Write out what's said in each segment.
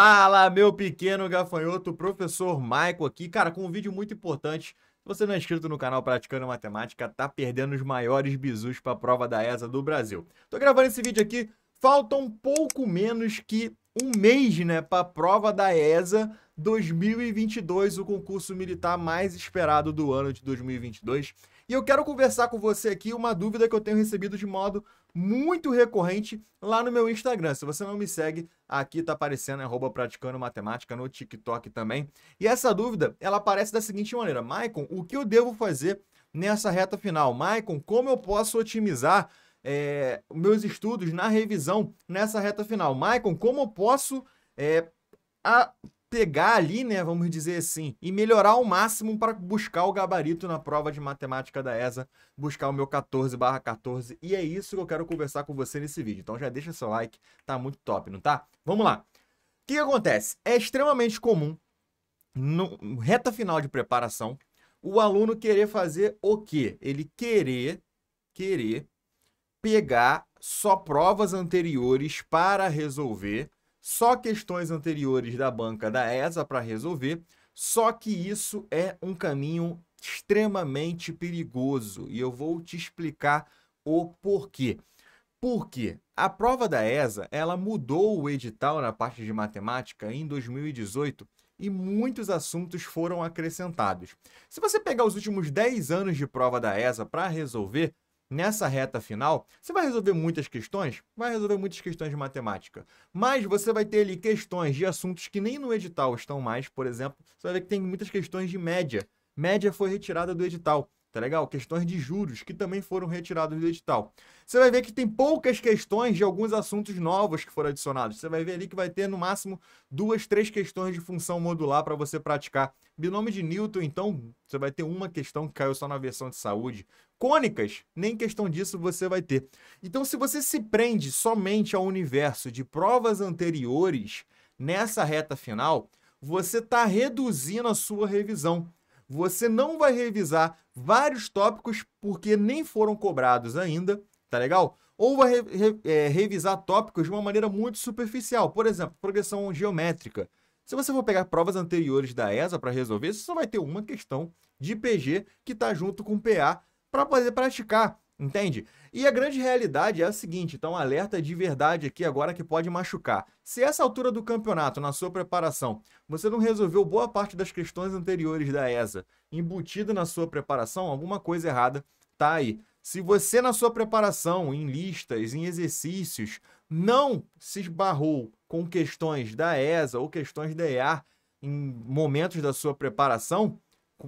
Fala, meu pequeno gafanhoto, professor Maico aqui, cara, com um vídeo muito importante. Se você não é inscrito no canal Praticando Matemática, tá perdendo os maiores bizus para a prova da ESA do Brasil. Tô gravando esse vídeo aqui, falta um pouco menos que um mês, né, para a prova da ESA 2022, o concurso militar mais esperado do ano de 2022. E eu quero conversar com você aqui uma dúvida que eu tenho recebido de modo muito recorrente lá no meu Instagram. Se você não me segue, aqui tá aparecendo é arroba praticando matemática no TikTok também. E essa dúvida, ela aparece da seguinte maneira: "Maicon, o que eu devo fazer nessa reta final? Maicon, como eu posso otimizar é, meus estudos na revisão nessa reta final? Maicon, como eu posso é, a pegar ali, né, vamos dizer assim, e melhorar ao máximo para buscar o gabarito na prova de matemática da ESA, buscar o meu 14/14. E é isso que eu quero conversar com você nesse vídeo. Então já deixa seu like, tá muito top, não tá? Vamos lá. O que, que acontece? É extremamente comum no reta final de preparação o aluno querer fazer o quê? Ele querer querer pegar só provas anteriores para resolver só questões anteriores da banca da ESA para resolver, só que isso é um caminho extremamente perigoso e eu vou te explicar o porquê. Porque a prova da ESA, ela mudou o edital na parte de matemática em 2018 e muitos assuntos foram acrescentados. Se você pegar os últimos 10 anos de prova da ESA para resolver, nessa reta final, você vai resolver muitas questões? Vai resolver muitas questões de matemática. Mas você vai ter ali questões de assuntos que nem no edital estão mais, por exemplo. Você vai ver que tem muitas questões de média. Média foi retirada do edital tá legal? Questões de juros, que também foram retirados do edital. Você vai ver que tem poucas questões de alguns assuntos novos que foram adicionados. Você vai ver ali que vai ter, no máximo, duas, três questões de função modular para você praticar. Binômio de Newton, então, você vai ter uma questão que caiu só na versão de saúde. Cônicas, nem questão disso você vai ter. Então, se você se prende somente ao universo de provas anteriores, nessa reta final, você está reduzindo a sua revisão. Você não vai revisar vários tópicos porque nem foram cobrados ainda, tá legal? Ou vai re, re, é, revisar tópicos de uma maneira muito superficial, por exemplo, progressão geométrica. Se você for pegar provas anteriores da ESA para resolver, você só vai ter uma questão de PG que está junto com PA para poder praticar. Entende? E a grande realidade é a seguinte, então alerta de verdade aqui agora que pode machucar. Se essa altura do campeonato, na sua preparação, você não resolveu boa parte das questões anteriores da ESA, embutida na sua preparação, alguma coisa errada tá aí. Se você na sua preparação, em listas, em exercícios, não se esbarrou com questões da ESA ou questões da EA em momentos da sua preparação,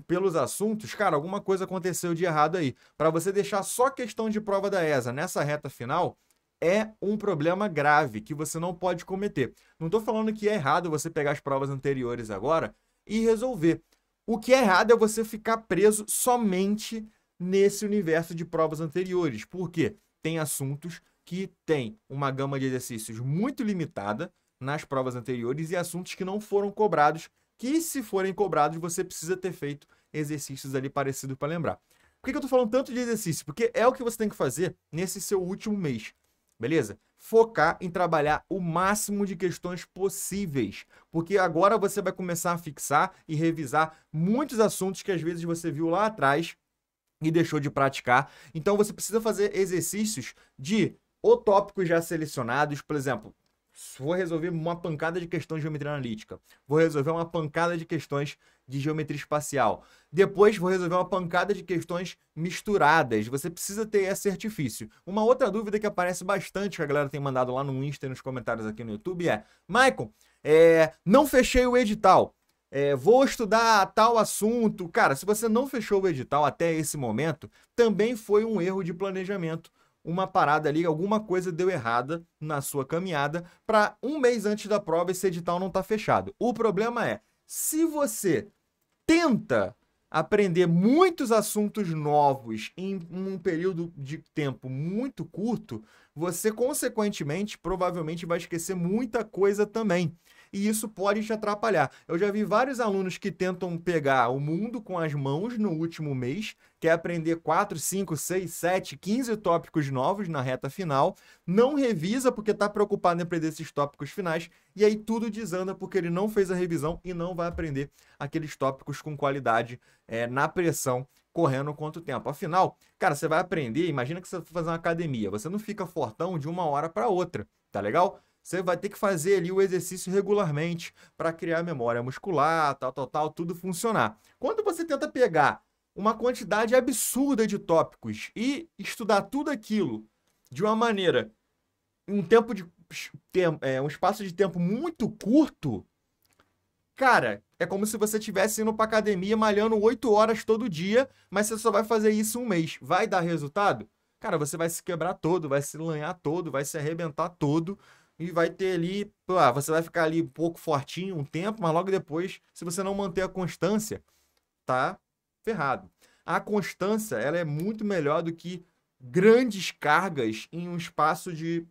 pelos assuntos, cara, alguma coisa aconteceu de errado aí. Para você deixar só questão de prova da ESA nessa reta final, é um problema grave que você não pode cometer. Não estou falando que é errado você pegar as provas anteriores agora e resolver. O que é errado é você ficar preso somente nesse universo de provas anteriores, porque tem assuntos que têm uma gama de exercícios muito limitada nas provas anteriores e assuntos que não foram cobrados que se forem cobrados, você precisa ter feito exercícios ali parecidos para lembrar. Por que, que eu estou falando tanto de exercício? Porque é o que você tem que fazer nesse seu último mês, beleza? Focar em trabalhar o máximo de questões possíveis, porque agora você vai começar a fixar e revisar muitos assuntos que às vezes você viu lá atrás e deixou de praticar. Então você precisa fazer exercícios de ou tópicos já selecionados, por exemplo, Vou resolver uma pancada de questões de geometria analítica. Vou resolver uma pancada de questões de geometria espacial. Depois vou resolver uma pancada de questões misturadas. Você precisa ter esse artifício. Uma outra dúvida que aparece bastante, que a galera tem mandado lá no Insta e nos comentários aqui no YouTube é: Michael, é, não fechei o edital. É, vou estudar tal assunto. Cara, se você não fechou o edital até esse momento, também foi um erro de planejamento uma parada ali, alguma coisa deu errada na sua caminhada para um mês antes da prova esse edital não está fechado. O problema é, se você tenta aprender muitos assuntos novos em um período de tempo muito curto, você consequentemente provavelmente vai esquecer muita coisa também e isso pode te atrapalhar. Eu já vi vários alunos que tentam pegar o mundo com as mãos no último mês, quer aprender 4, 5, 6, 7, 15 tópicos novos na reta final, não revisa porque está preocupado em aprender esses tópicos finais, e aí tudo desanda porque ele não fez a revisão e não vai aprender aqueles tópicos com qualidade é, na pressão correndo quanto tempo. Afinal, cara, você vai aprender, imagina que você vai fazer uma academia, você não fica fortão de uma hora para outra, tá legal? Você vai ter que fazer ali o exercício regularmente para criar memória muscular, tal, tal, tal, tudo funcionar. Quando você tenta pegar uma quantidade absurda de tópicos e estudar tudo aquilo de uma maneira, um tempo de é, um espaço de tempo muito curto, cara, é como se você estivesse indo para academia malhando 8 horas todo dia, mas você só vai fazer isso um mês. Vai dar resultado? Cara, você vai se quebrar todo, vai se lanhar todo, vai se arrebentar todo e vai ter ali, ah, você vai ficar ali um pouco fortinho um tempo, mas logo depois, se você não manter a constância, tá ferrado. A constância, ela é muito melhor do que grandes cargas em um espaço de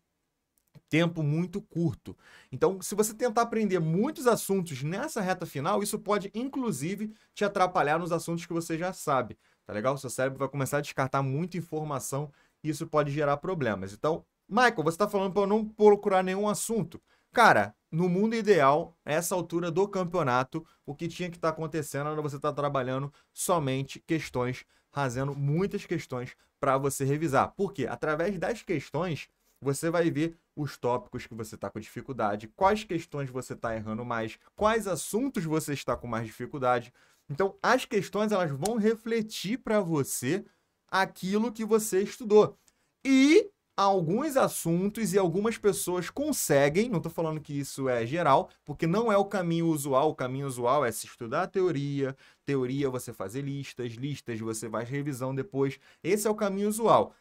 tempo muito curto. Então, se você tentar aprender muitos assuntos nessa reta final, isso pode inclusive te atrapalhar nos assuntos que você já sabe, tá legal? O seu cérebro vai começar a descartar muita informação e isso pode gerar problemas. Então, Michael, você está falando para eu não procurar nenhum assunto. Cara, no mundo ideal, essa altura do campeonato, o que tinha que estar tá acontecendo era você estar tá trabalhando somente questões, fazendo muitas questões para você revisar. Porque através das questões, você vai ver os tópicos que você está com dificuldade, quais questões você está errando mais, quais assuntos você está com mais dificuldade. Então, as questões elas vão refletir para você aquilo que você estudou. E alguns assuntos e algumas pessoas conseguem, não estou falando que isso é geral, porque não é o caminho usual. O caminho usual é se estudar a teoria, teoria você fazer listas, listas você faz revisão depois. Esse é o caminho usual.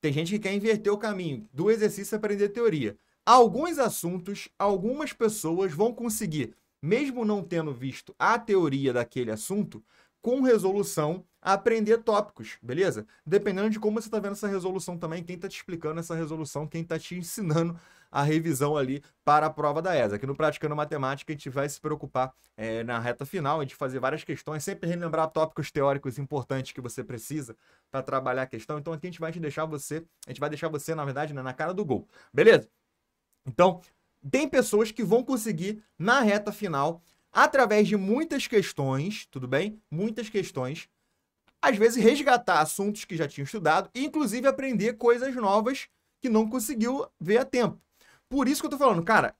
Tem gente que quer inverter o caminho do exercício é aprender teoria. Alguns assuntos, algumas pessoas vão conseguir, mesmo não tendo visto a teoria daquele assunto, com resolução aprender tópicos, beleza? Dependendo de como você está vendo essa resolução também, quem está te explicando essa resolução, quem está te ensinando a revisão ali para a prova da ESA. Aqui no Praticando Matemática, a gente vai se preocupar é, na reta final, a gente fazer várias questões, sempre relembrar tópicos teóricos importantes que você precisa para trabalhar a questão. Então aqui a gente vai deixar você, a gente vai deixar você, na verdade, né, na cara do gol, beleza? Então, tem pessoas que vão conseguir, na reta final, através de muitas questões, tudo bem? Muitas questões, às vezes resgatar assuntos que já tinha estudado e, inclusive, aprender coisas novas que não conseguiu ver a tempo. Por isso que eu tô falando, cara,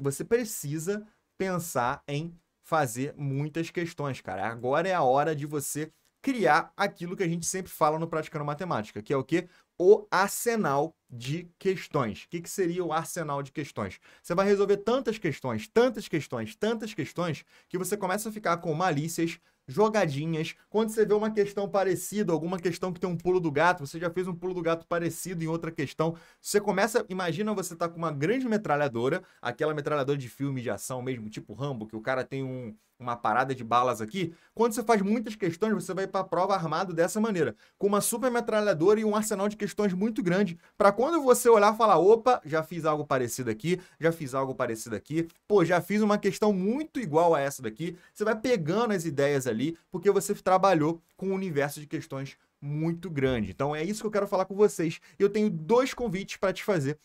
você precisa pensar em fazer muitas questões, cara. Agora é a hora de você criar aquilo que a gente sempre fala no Praticando Matemática, que é o quê? o arsenal de questões. O que, que, seria o arsenal de questões? Você vai resolver tantas questões, tantas questões, tantas questões, que você começa a ficar com malícias, jogadinhas. Quando você vê uma questão parecida, alguma questão que tem um pulo do gato, você já fez um pulo do gato parecido em outra questão. Você começa, imagina você tá com uma grande metralhadora, aquela metralhadora de filme de ação mesmo, tipo Rambo, que o cara tem um, uma parada de balas aqui. Quando você faz muitas questões, você vai para a prova armado dessa maneira, com uma super metralhadora e um arsenal de questões questões muito grandes para quando você olhar falar, opa, já fiz algo parecido aqui, já fiz algo parecido aqui, pô, já fiz uma questão muito igual a essa daqui. Você vai pegando as ideias ali porque você trabalhou com um universo de questões muito grande. Então é isso que eu quero falar com vocês. Eu tenho dois convites para te fazer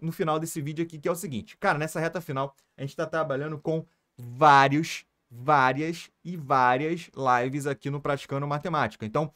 no final desse vídeo aqui, que é o seguinte. Cara, nessa reta final, a gente está trabalhando com vários, várias e várias lives aqui no Praticando Matemática. Então,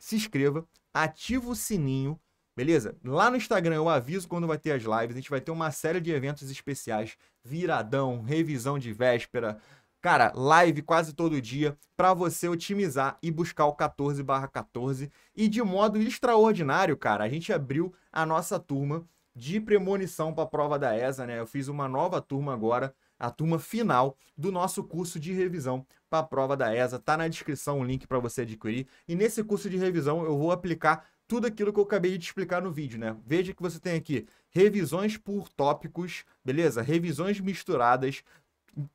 se inscreva, ativa o sininho, beleza? Lá no Instagram eu aviso quando vai ter as lives, a gente vai ter uma série de eventos especiais, viradão, revisão de véspera, cara, live quase todo dia para você otimizar e buscar o 14/14 e de modo extraordinário, cara, a gente abriu a nossa turma de premonição para a prova da ESA, né? Eu fiz uma nova turma agora a turma final do nosso curso de revisão para a prova da ESA. está na descrição o um link para você adquirir. E nesse curso de revisão eu vou aplicar tudo aquilo que eu acabei de te explicar no vídeo, né? Veja que você tem aqui revisões por tópicos, beleza? Revisões misturadas,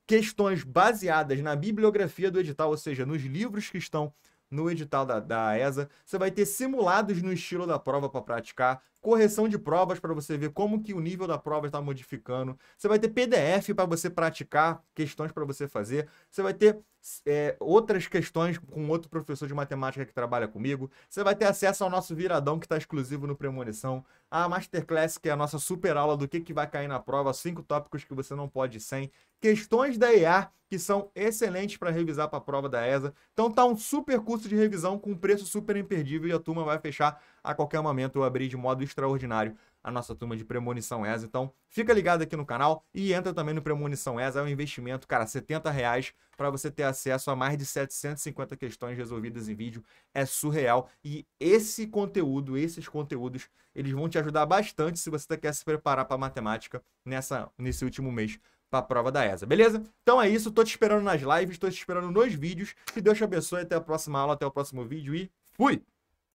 questões baseadas na bibliografia do edital, ou seja, nos livros que estão no edital da, da ESA. Você vai ter simulados no estilo da prova para praticar, correção de provas para você ver como que o nível da prova está modificando. Você vai ter PDF para você praticar, questões para você fazer. Você vai ter é, outras questões com outro professor de matemática que trabalha comigo. Você vai ter acesso ao nosso viradão que está exclusivo no Premonição. A Masterclass, que é a nossa super aula do que, que vai cair na prova, cinco tópicos que você não pode sem. Questões da EA, que são excelentes para revisar para a prova da ESA. Então tá um super curso de revisão com preço super imperdível e a turma vai fechar a qualquer momento ou abrir de modo extraordinário a nossa turma de Premonição ESA. Então, fica ligado aqui no canal e entra também no Premonição ESA. É um investimento, cara, 70 reais para você ter acesso a mais de 750 questões resolvidas em vídeo. É surreal. E esse conteúdo, esses conteúdos, eles vão te ajudar bastante se você quer se preparar para matemática nessa, nesse último mês para a prova da ESA, beleza? Então é isso, tô te esperando nas lives, tô te esperando nos vídeos. Que Deus te abençoe, até a próxima aula, até o próximo vídeo e fui!